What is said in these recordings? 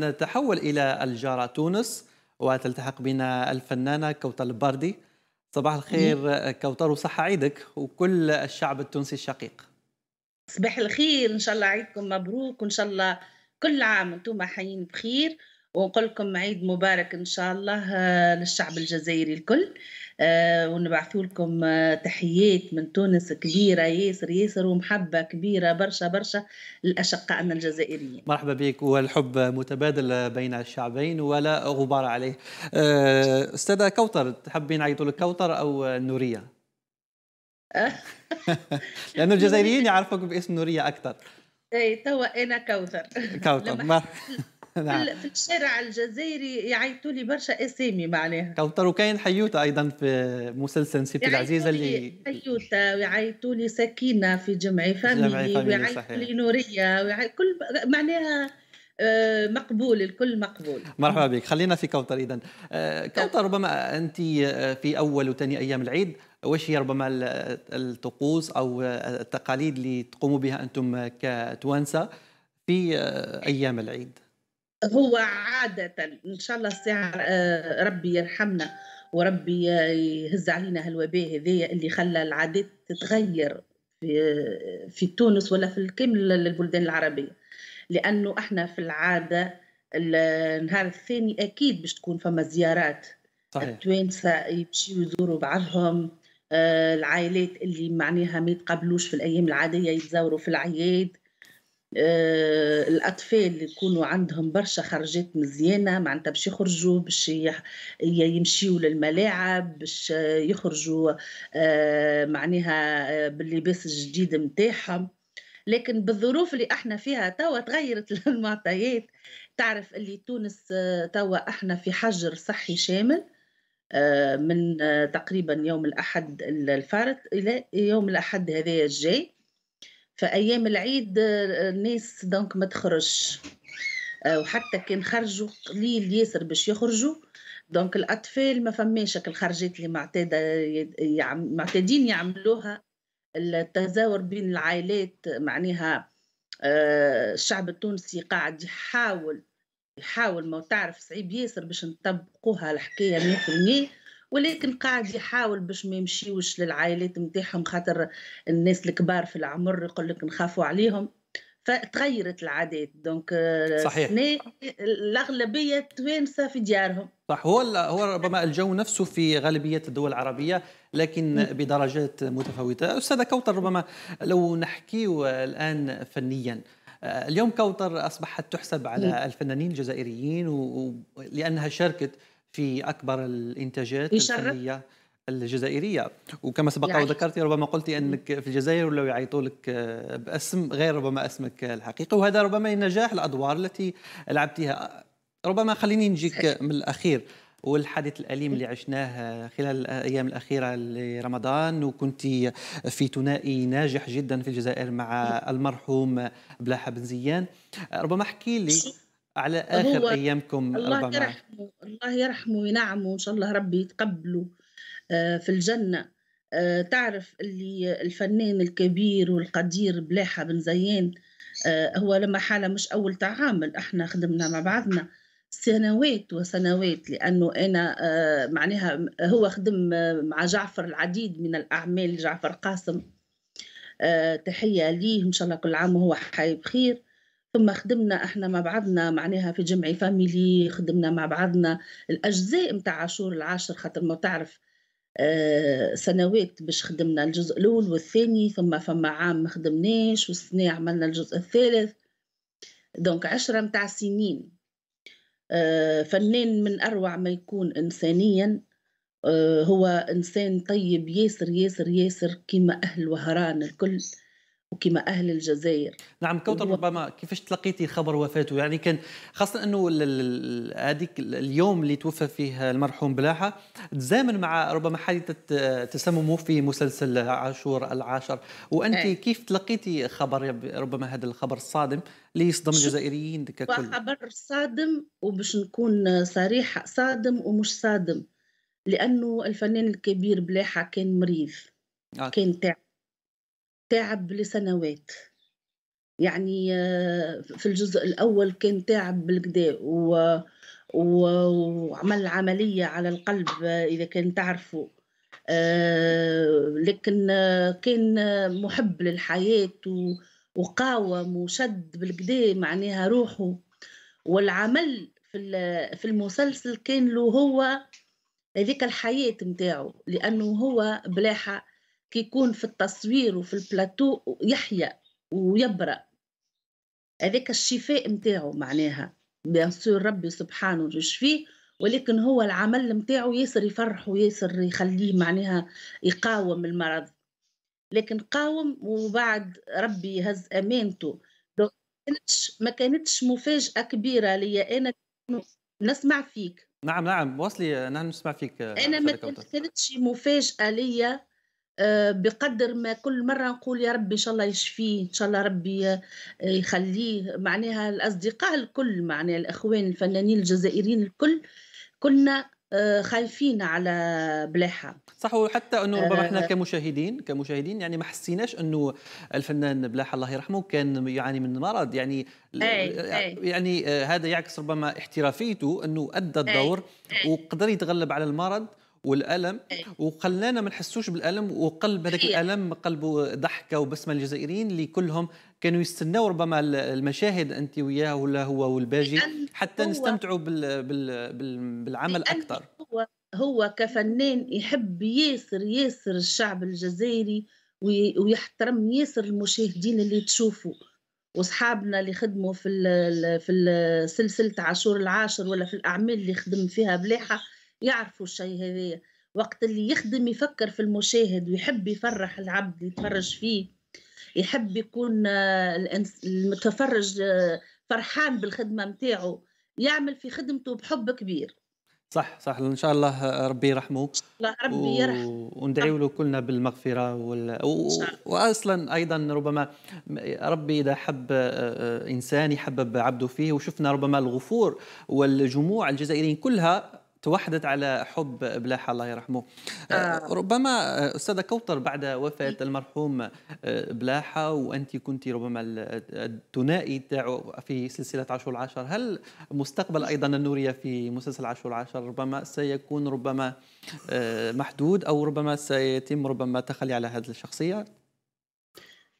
نتحول إلى الجارة تونس وتلتحق بنا الفنانة كوتر الباردي صباح الخير كوتر وصحة عيدك وكل الشعب التونسي الشقيق صباح الخير إن شاء الله عيدكم مبروك وإن شاء الله كل عام أنتم حيين بخير ونقول لكم عيد مبارك ان شاء الله آه، للشعب الجزائري الكل آه، ونبعثوا لكم آه، تحيات من تونس كبيرة ياسر ياسر ومحبة كبيرة برشا برشا لأشقائنا الجزائريين مرحبا بك والحب متبادل بين الشعبين ولا غبار عليه أستاذة كوثر تحبين نعيطوا لك كوثر أو نورية لأن الجزائريين يعرفوك باسم نورية أكثر اي توا انا كوثر كوثر في نعم. الشارع الجزائري يعيطوا لي برشا اسامي معناها تو كاين حيوته ايضا في مسلسل سيتي العزيزه اللي حيوته ويعيطوا لي سكينه في جمعي فاميلي ويعيطوا لي نوريه ويعي... كل معناها آه، مقبول الكل مقبول مرحبا بك خلينا في كوثر اذا آه، كوثر ربما انت آه، في اول وثاني ايام العيد واش هي ربما الطقوس او التقاليد اللي تقوموا بها انتم كتوانسه في ايام العيد هو عادة إن شاء الله الساعة آه، ربي يرحمنا وربي يهز علينا هالوباء هذايا اللي خلى العادات تتغير في في تونس ولا في كامل البلدان العربية لأنه احنا في العادة النهار الثاني أكيد باش تكون فما زيارات صحيح التوانسة يمشيو يزوروا بعضهم آه، العائلات اللي معناها ما يتقابلوش في الأيام العادية يتزوروا في العياد آه، الاطفال اللي يكونوا عندهم برشا خرجات مزيانه معناتها باش يخرجوا باش يمشيوا للملاعب باش يخرجوا آه، معناها آه، باللباس الجديد نتاعهم لكن بالظروف اللي احنا فيها توا تغيرت المعطيات تعرف اللي تونس توا احنا في حجر صحي شامل من تقريبا يوم الاحد الفارط الى يوم الاحد هذايا الجاي فايام العيد الناس دونك ما تخرجش آه، وحتى كان خرجوا قليل ياسر باش يخرجوا دونك الاطفال ما فماش الخرجات اللي معتاده معتادين يعملوها التزاور بين العائلات معناها آه، الشعب التونسي قاعد يحاول يحاول ما تعرف صعيب ياسر باش نطبقوها الحكايه 100% ولكن قاعد يحاول باش ما يمشيوش للعائلات نتاعهم خاطر الناس الكبار في العمر يقول لك نخافوا عليهم فتغيرت العادات دونك آه، صحيح الاغلبيه التوانسه في ديارهم صح هو هو ربما الجو نفسه في غالبيه الدول العربيه لكن بدرجات متفاوته استاذه كوثر ربما لو نحكي الان فنيا آه، اليوم كوثر اصبحت تحسب على الفنانين الجزائريين لانها شاركت في اكبر الانتاجات الفنيه الجزائريه وكما سبق يعني. نعم. وذكرتي ربما قلتي انك في الجزائر لو يعيطوا لك آه، باسم غير ربما اسمك الحقيقي وهذا ربما نجاح الادوار التي لعبتيها ربما خليني نجيك من الاخير والحادث الأليم اللي عشناه خلال الأيام الأخيرة لرمضان وكنت في ثنائي ناجح جدا في الجزائر مع نعم. المرحوم بلاحة بن زيان ربما احكي لي على اخر ايامكم الله يرحمه الله يرحمه وينعمه ان شاء الله ربي يتقبله آه، في الجنه آه، تعرف اللي الفنان الكبير والقدير بلاحه بن زيان آه، هو لما حاله مش اول تعامل احنا خدمنا مع بعضنا سنوات وسنوات لانه انا معناها هو خدم مع جعفر العديد من الاعمال جعفر قاسم تحيه ليه ان شاء الله كل عام وهو حي بخير ثم خدمنا احنا مع بعضنا معناها في جمعي فاميلي خدمنا مع بعضنا الاجزاء نتاع عاشور العاشر خاطر ما تعرف آه، سنوات باش خدمنا الجزء الاول والثاني ثم فما عام ما خدمناش والسنه عملنا الجزء الثالث دونك عشرة متاع سنين آه، فنان من اروع ما يكون انسانيا آه، هو انسان طيب ياسر ياسر ياسر كيما اهل وهران الكل وكما أهل الجزائر نعم كوثر ربما كيفاش تلقيتي خبر وفاته يعني كان خاصة أنه هذيك اليوم اللي توفى فيه المرحوم بلاحة تزامن مع ربما حادثة تسممه في مسلسل عاشور العاشر وأنت أي. كيف تلقيتي خبر ربما هذا الخبر الصادم اللي يصدم الجزائريين ككل خبر صادم وباش نكون صريحة صادم ومش صادم لأنه الفنان الكبير بلاحة كان مريض أوكي. آه. كان تعب تعب لسنوات يعني آه، في الجزء الأول كان تعب بالكدا و... و... وعمل عملية على القلب آه، إذا كان تعرفوا آه، لكن كان محب للحياة و... وقاوم وشد بالكدا معناها روحه والعمل في في المسلسل كان له هو هذيك الحياة متاعه لأنه هو بلاحة كي يكون في التصوير وفي البلاتو يحيا ويبرأ هذاك الشفاء نتاعو معناها بيان سور ربي سبحانه يشفيه ولكن هو العمل نتاعو ياسر يفرحه ياسر يخليه معناها يقاوم المرض لكن قاوم وبعد ربي يهز امانته ما كانتش مفاجاه كبيره ليا انا نسمع فيك نعم نعم واصلي نحن نسمع فيك انا ما كانتش مفاجاه ليا آه، بقدر ما كل مرة نقول يا ربي إن شاء الله يشفيه إن شاء الله ربي آه، يخليه معناها الأصدقاء الكل معناها الأخوان الفنانين الجزائريين الكل كنا آه، خايفين على بلاحة صح وحتى انه ربما احنا كمشاهدين كمشاهدين يعني ما حسيناش انه الفنان بلاحة الله يرحمه كان يعاني من مرض يعني أي إيه. يعني أي هذا يعكس ربما احترافيته انه ادى إيه، الدور إيه. وقدر يتغلب على المرض والالم إيه. وخلانا ما نحسوش بالالم وقلب هذاك الالم قلبه ضحكه وبسمه الجزائريين اللي كلهم كانوا يستناو ربما المشاهد انت وياه ولا هو والباجي حتى نستمتعوا بال بال بال بالعمل اكثر هو هو كفنان يحب ياسر ياسر الشعب الجزائري ويحترم ياسر المشاهدين اللي تشوفوا وصحابنا اللي خدموا في في سلسله عاشور العاشر ولا في الاعمال اللي خدم فيها بلاحه يعرفوا الشيء هذايا وقت اللي يخدم يفكر في المشاهد ويحب يفرح العبد يتفرج فيه يحب يكون آه، المتفرج آه، فرحان بالخدمة متاعه يعمل في خدمته بحب كبير صح صح ان شاء الله ربي يرحمه الله ربي و... يرحمه وندعي له كلنا بالمغفره وال... و... واصلا ايضا ربما ربي اذا حب آه، انسان يحبب عبده فيه وشفنا ربما الغفور والجموع الجزائريين كلها توحدت على حب بلاحة الله يرحمه آه. آه. ربما آه، أستاذة كوثر بعد وفاة إيه. المرحوم آه، بلاحة وأنت كنت ربما الثنائي في سلسلة عشر العشر هل مستقبل إيه. أيضا النورية في مسلسل عشر العشر ربما سيكون ربما محدود أو ربما سيتم ربما تخلي على هذه الشخصية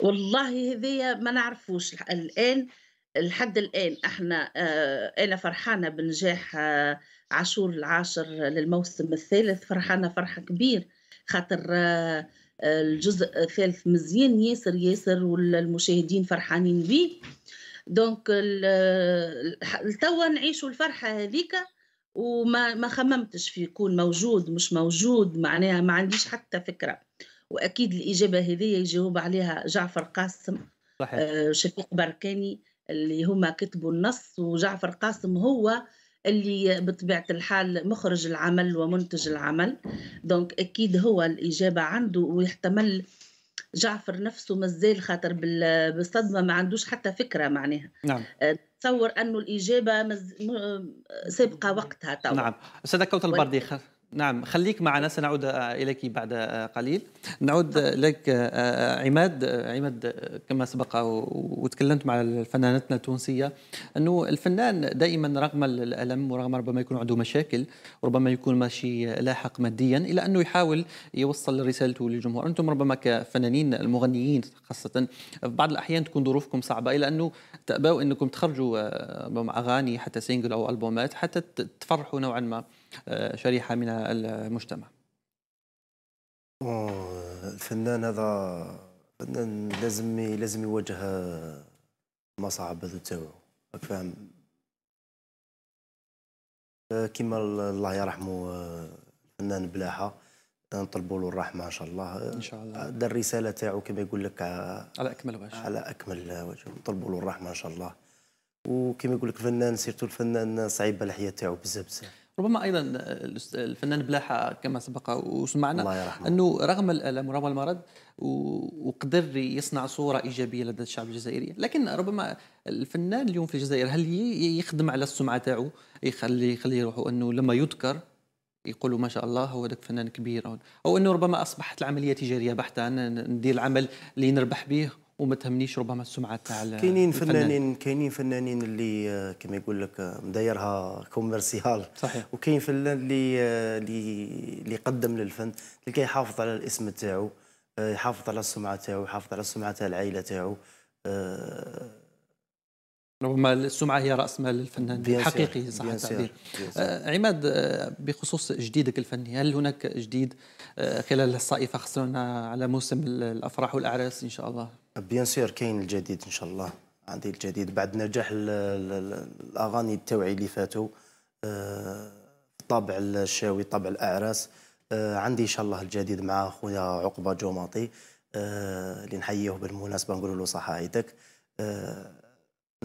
والله هذه ما نعرفوش الآن لحد الآن احنا آه، أنا فرحانة بنجاح آه، عاشور العاشر للموسم الثالث فرحانة فرحة كبير خاطر آه، الجزء الثالث مزيان ياسر ياسر والمشاهدين فرحانين به دونك التوا نعيشوا الفرحة هذيك وما ما خممتش في يكون موجود مش موجود معناها ما عنديش حتى فكرة وأكيد الإجابة هذه يجاوب عليها جعفر قاسم صحيح. شفيق بركاني اللي هما كتبوا النص وجعفر قاسم هو اللي بطبيعة الحال مخرج العمل ومنتج العمل دونك أكيد هو الإجابة عنده ويحتمل جعفر نفسه مازال خاطر بالصدمة ما عندوش حتى فكرة معناها نعم آه، تصور أنه الإجابة مز... سابقة وقتها طبعا. نعم أستاذة كوثر البردي نعم خليك معنا سنعود آه، إليك بعد آه، قليل نعود آه، لك عماد عماد كما سبق وتكلمت مع فنانتنا التونسية أنه الفنان دائما رغم الألم ورغم ربما يكون عنده مشاكل ربما يكون ماشي لاحق ماديا إلا أنه يحاول يوصل رسالته للجمهور أنتم ربما كفنانين المغنيين خاصة في بعض الأحيان تكون ظروفكم صعبة إلا أنه تاباوا أنكم تخرجوا أغاني حتى سينجل أو ألبومات حتى تفرحوا نوعا ما آه، شريحه من المجتمع الفنان هذا فنان لازم لازم يواجه المصاعب هذو تاعو فاهم آه، كما الله يرحمه آه، الفنان بلاحه نطلبوا له الرحمه ان شاء الله ان شاء الله دار الرساله تاعو كما يقول لك على اكمل وجه على اكمل وجه نطلبوا له الرحمه ان شاء الله وكما يقول لك الفنان سيرتو الفنان صعيبه الحياه تاعو بزاف بزاف ربما ايضا الفنان بلاحه كما سبق وسمعنا الله يرحمه. انه رغم الالم ورغم المرض وقدر يصنع صوره ايجابيه لدى الشعب الجزائري لكن ربما الفنان اليوم في الجزائر هل يخدم على السمعه تاعو يخلي يخلي روحه انه لما يذكر يقولوا ما شاء الله هو ذاك فنان كبير او انه ربما اصبحت العمليه تجاريه بحته ندير العمل اللي نربح به وما تهمنيش ربما السمعه تاع كاينين فنانين كاينين فنانين اللي آه، كما يقول لك آه، مدايرها كوميرسيال صحيح وكاين فنان اللي آه، اللي اللي يقدم للفن تلقاه يحافظ على الاسم تاعو يحافظ على السمعه تاعو يحافظ على السمعه تاع العائله تاعو ربما السمعه هي راس مال الفنان الحقيقي صح التعبير عماد بخصوص جديدك الفني هل هناك جديد خلال الصائفه خصنا على موسم الافراح والاعراس ان شاء الله بيان سير كاين الجديد ان شاء الله عندي الجديد بعد نجاح الاغاني التوعي اللي فاتوا آه، طابع الشاوي طابع الاعراس آه، عندي ان شاء الله الجديد مع خويا عقبه جوماطي آه، اللي نحييه بالمناسبه نقول له صحه عيدك ان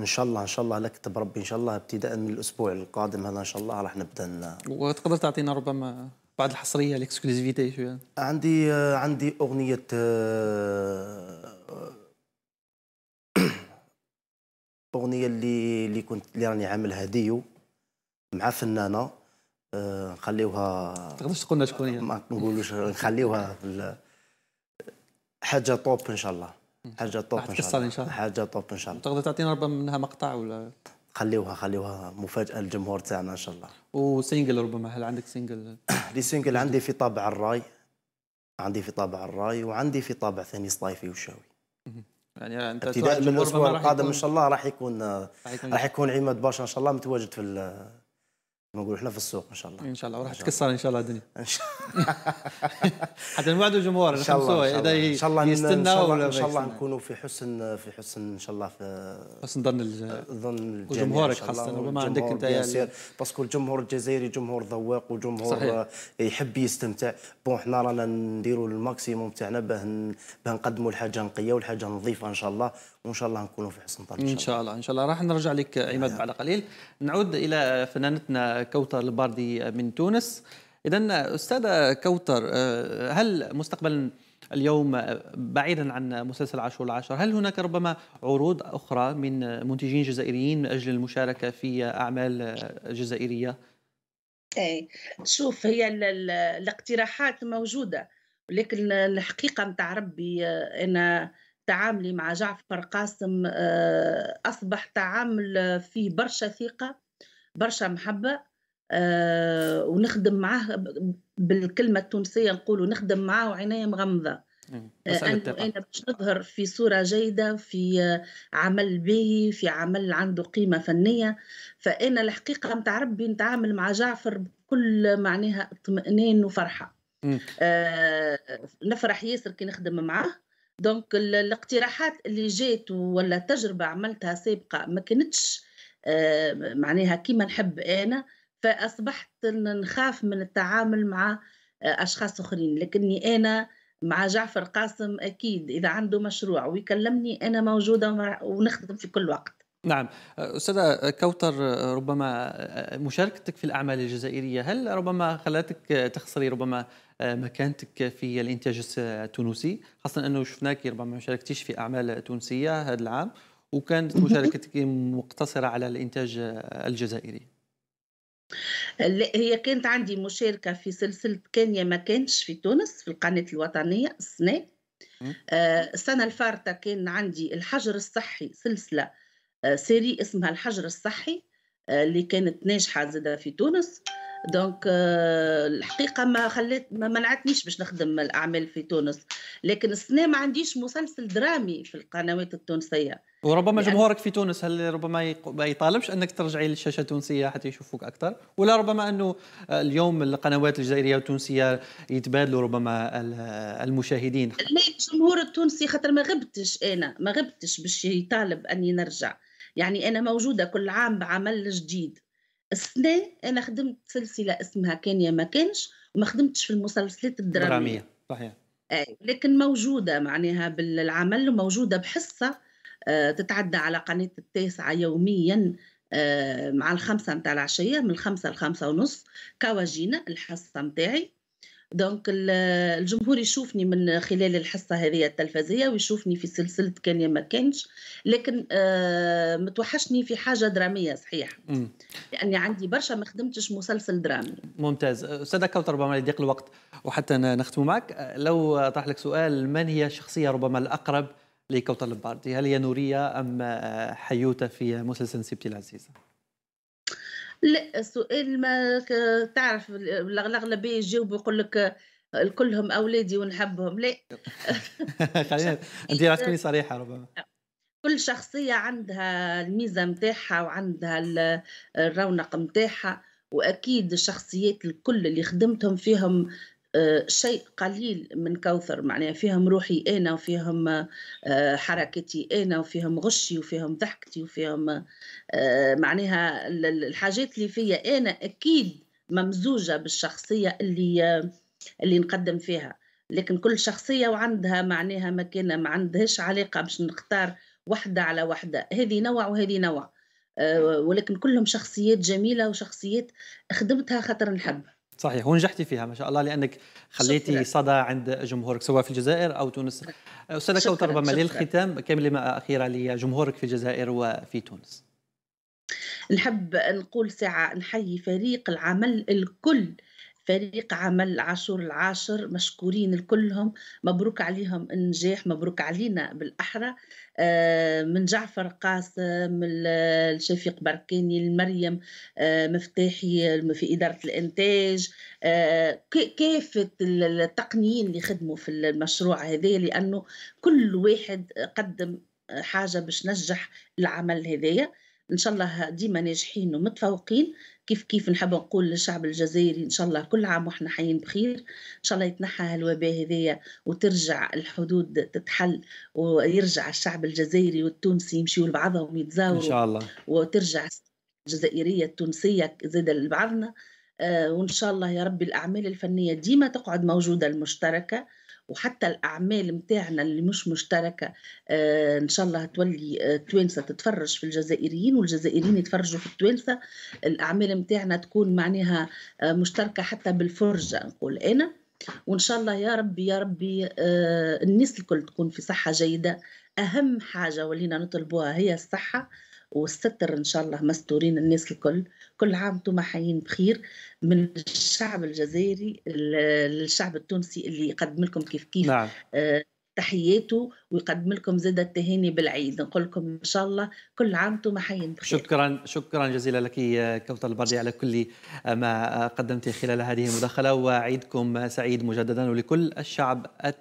شاء الله ان شاء الله لك ربي ان شاء الله ابتداء من الاسبوع القادم هذا ان شاء الله راح نبدا وتقدر تعطينا ربما بعض الحصريه الاكسكلوزيفيتي شويه عندي عندي اغنيه الاغنيه اللي اللي كنت اللي راني عاملها ديو مع فنانه آه، نخليوها ما تقدرش تقول لنا شكون هي ما نقولوش نخليوها في حاجه طوب ان شاء الله حاجه طوب ان شاء الله ان شاء الله حاجه طوب ان شاء الله تقدر تعطينا ربما منها مقطع ولا خليوها خليوها مفاجاه للجمهور تاعنا ان شاء الله وسينجل ربما هل عندك سينجل لي سينجل عندي في طابع الراي عندي في طابع الراي وعندي في طابع ثاني صطايفي وشاوي يعني انت ابتداء من الاسبوع القادم ان شاء الله راح يكون راح يكون, يكون عماد باشا ان شاء الله متواجد في نقول احنا في السوق ان شاء الله ان شاء الله وراح تكسر ان شاء الله الدنيا حتى نوعد الجمهور ان شاء الله اذا ان شاء الله شاء الله ان شاء الله نكونوا في حسن في حسن ان شاء الله في حسن ظن ظن جمهورك خاصه ربما عندك انت باسكو الجمهور الجزائري جمهور ذواق وجمهور يحب يستمتع بون حنا رانا نديروا الماكسيموم تاعنا باه نقدموا الحاجه نقيه والحاجه نظيفه ان شاء الله وان شاء الله نكونوا في حسن طريق ان شاء الله ان شاء الله راح نرجع لك عماد بعد قليل نعود الى فنانتنا كوثر الباردي من تونس اذا استاذه كوثر آه، هل مستقبلا اليوم بعيدا عن مسلسل عاشور العاشر هل هناك ربما عروض اخرى من منتجين جزائريين من اجل المشاركه في اعمال جزائريه اي شوف هي الاقتراحات موجوده ولكن الحقيقه نتاع ربي آه، انا تعاملي مع جعفر قاسم آه، أصبح تعامل فيه برشا ثقة برشا محبة آه، ونخدم معاه بالكلمة التونسية نقولوا نخدم معاه عناية مغمضة نعم. آه، أنا باش نظهر في صورة جيدة في عمل باهي في عمل عنده قيمة فنية فأنا الحقيقة متاع ربي نتعامل مع جعفر بكل معناها اطمئنان وفرحة آه نفرح ياسر كي نخدم معاه دونك الاقتراحات اللي جات ولا تجربه عملتها سابقه ما كانتش آه، معناها كيما نحب انا فاصبحت نخاف من التعامل مع آه، اشخاص اخرين لكني انا مع جعفر قاسم اكيد اذا عنده مشروع ويكلمني انا موجوده ونخدم في كل وقت نعم أستاذة كوتر ربما مشاركتك في الأعمال الجزائرية هل ربما خلتك تخسري ربما مكانتك في الإنتاج التونسي خاصة أنه شفناك ربما مشاركتيش في أعمال تونسية هذا العام وكانت مشاركتك مقتصرة على الإنتاج الجزائري لا هي كانت عندي مشاركة في سلسلة كان يا ما كانش في تونس في القناة الوطنية السنة آه، السنة الفارتة كان عندي الحجر الصحي سلسلة آه، سيري اسمها الحجر الصحي آه، اللي كانت ناجحه زاده في تونس دونك آه، الحقيقه ما خلت ما منعتنيش باش نخدم الاعمال في تونس لكن السنه ما عنديش مسلسل درامي في القنوات التونسيه وربما يعني جمهورك في تونس هل ربما ما يطالبش انك ترجعي للشاشه التونسيه حتى يشوفوك اكثر ولا ربما انه اليوم القنوات الجزائريه والتونسيه يتبادلوا ربما المشاهدين لا الجمهور التونسي خاطر ما غبتش انا ما غبتش باش يطالب اني نرجع يعني أنا موجودة كل عام بعمل جديد السنة أنا خدمت سلسلة اسمها كان يا ما كانش وما خدمتش في المسلسلات الدرامية صحيح لكن موجودة معناها بالعمل وموجودة بحصة آه، تتعدى على قناة التاسعة يوميا آه، مع الخمسة متاع العشية من الخمسة لخمسة ونص كواجينا الحصة متاعي دونك الجمهور يشوفني من خلال الحصه هذه التلفزيه ويشوفني في سلسله كان يا ما كانش لكن آه متوحشني في حاجه دراميه صحيح م. لاني عندي برشا ما خدمتش مسلسل درامي ممتاز استاذه كوثر ربما يضيق الوقت وحتى نختم معك لو طرح لك سؤال من هي الشخصيه ربما الاقرب لكوثر الباردي هل هي نوريه ام آه، حيوته في مسلسل سبتي العزيزه لا السؤال ما تعرف الاغلبيه يجاوب يقول لك كلهم اولادي ونحبهم لا خلينا انت راح تكوني صريحه ربما كل شخصيه عندها الميزه نتاعها وعندها الرونق نتاعها واكيد الشخصيات الكل اللي خدمتهم فيهم آه، شيء قليل من كوثر معناها فيهم روحي أنا وفيهم آه، حركتي أنا وفيهم غشي وفيهم ضحكتي وفيهم آه، معناها الحاجات اللي فيا أنا أكيد ممزوجة بالشخصية اللي اللي نقدم فيها لكن كل شخصية وعندها معناها مكانة ما عندهاش علاقة باش نختار وحدة على وحدة هذه نوع وهذه نوع ولكن كلهم شخصيات جميلة وشخصيات خدمتها خاطر نحبها صحيح ونجحتي فيها ما شاء الله لانك خليتي صدى عند جمهورك سواء في الجزائر او تونس استاذه كوثر ربما للختام كلمه اخيره لجمهورك في الجزائر وفي تونس نحب نقول ساعه نحيي فريق العمل الكل فريق عمل عاشور العاشر مشكورين الكلهم مبروك عليهم النجاح مبروك علينا بالأحرى آه، من جعفر قاسم الشفيق بركاني المريم آه، مفتاحي في إدارة الإنتاج كافة التقنيين اللي خدموا في المشروع هذا لأنه كل واحد قدم حاجة باش نجح العمل هذايا ان شاء الله ديما ناجحين ومتفوقين كيف كيف نحب نقول للشعب الجزائري ان شاء الله كل عام واحنا حيين بخير ان شاء الله يتنحى هالوباء هذايا وترجع الحدود تتحل ويرجع الشعب الجزائري والتونسي يمشيوا لبعضهم يتزاوروا ان شاء الله وترجع الجزائريه التونسيه زاد لبعضنا آه، وان شاء الله يا ربي الاعمال الفنيه ديما تقعد موجوده المشتركه وحتى الأعمال نتاعنا اللي مش مشتركة آه، إن شاء الله تولي آه، التوانسة تتفرج في الجزائريين والجزائريين يتفرجوا في التوانسة الأعمال نتاعنا تكون معناها آه، مشتركة حتى بالفرجة نقول أنا وإن شاء الله يا ربي يا ربي الناس الكل تكون في صحة جيدة أهم حاجة ولينا نطلبوها هي الصحة والستر ان شاء الله مستورين الناس الكل كل عام انتم حيين بخير من الشعب الجزائري للشعب التونسي اللي يقدم لكم كيف كيف نعم. آه تحياته ويقدم لكم زاد التهاني بالعيد نقول لكم ان شاء الله كل عام انتم حيين بخير شكرا شكرا جزيلا لك كوثر البردي على كل ما قدمت خلال هذه المداخله وعيدكم سعيد مجددا ولكل الشعب التونسي